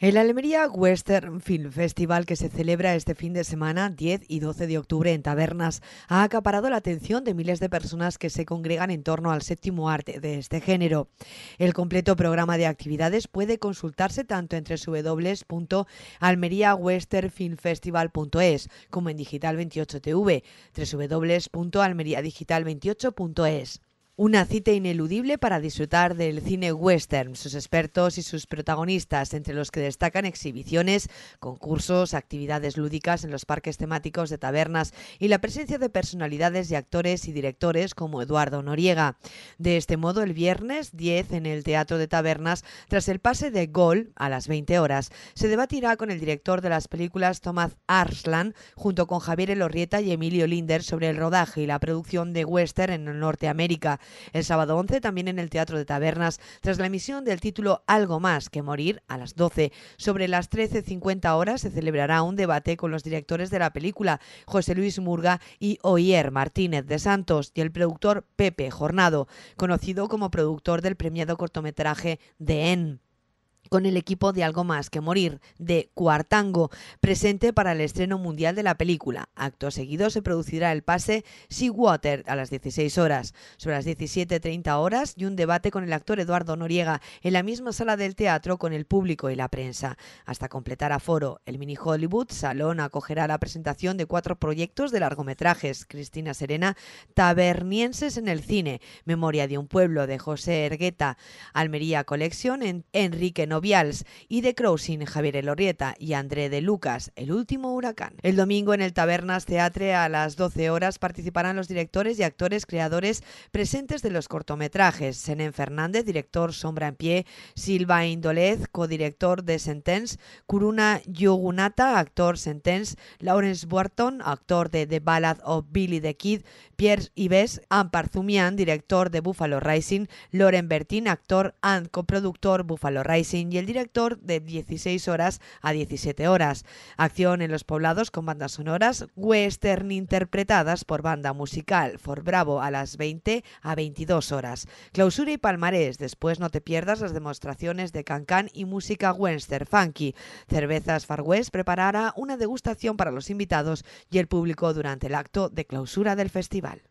El Almería Western Film Festival, que se celebra este fin de semana 10 y 12 de octubre en tabernas, ha acaparado la atención de miles de personas que se congregan en torno al séptimo arte de este género. El completo programa de actividades puede consultarse tanto en www.almeriawesternfilmfestival.es como en Digital 28TV, www.almeriadigital28.es. Una cita ineludible para disfrutar del cine western, sus expertos y sus protagonistas, entre los que destacan exhibiciones, concursos, actividades lúdicas en los parques temáticos de tabernas y la presencia de personalidades de actores y directores como Eduardo Noriega. De este modo, el viernes 10 en el Teatro de Tabernas, tras el pase de Gol a las 20 horas, se debatirá con el director de las películas Tomás Arslan, junto con Javier Elorrieta y Emilio Linder sobre el rodaje y la producción de western en Norteamérica el sábado 11 también en el Teatro de Tabernas, tras la emisión del título Algo más que morir a las 12. Sobre las 13.50 horas se celebrará un debate con los directores de la película, José Luis Murga y Oyer Martínez de Santos, y el productor Pepe Jornado, conocido como productor del premiado cortometraje de En con el equipo de Algo más que morir de Cuartango, presente para el estreno mundial de la película. Acto seguido se producirá el pase Sea Water a las 16 horas, sobre las 17:30 horas y un debate con el actor Eduardo Noriega en la misma sala del teatro con el público y la prensa. Hasta completar aforo, el Mini Hollywood Salón acogerá la presentación de cuatro proyectos de largometrajes: Cristina Serena, Tabernienses en el cine, Memoria de un pueblo de José Ergueta, Almería Collection, en Enrique Novials y de Crossing Javier Elorrieta y André de Lucas, El último huracán. El domingo en el Tabernas Teatre a las 12 horas participarán los directores y actores creadores presentes de los cortometrajes. Senén Fernández, director Sombra en Pie, Silva Indolez, codirector de Sentence, Kuruna Yogunata, actor Sentence, Lawrence Burton, actor de The Ballad of Billy the Kid, Pierre Ives, Ampar Zumian, director de Buffalo Rising, Loren Bertin, actor and coproductor Buffalo Rising, y el director de 16 horas a 17 horas. Acción en los poblados con bandas sonoras western interpretadas por banda musical For Bravo a las 20 a 22 horas. Clausura y palmarés. Después no te pierdas las demostraciones de cancán y música western funky. Cervezas Far West preparará una degustación para los invitados y el público durante el acto de clausura del festival.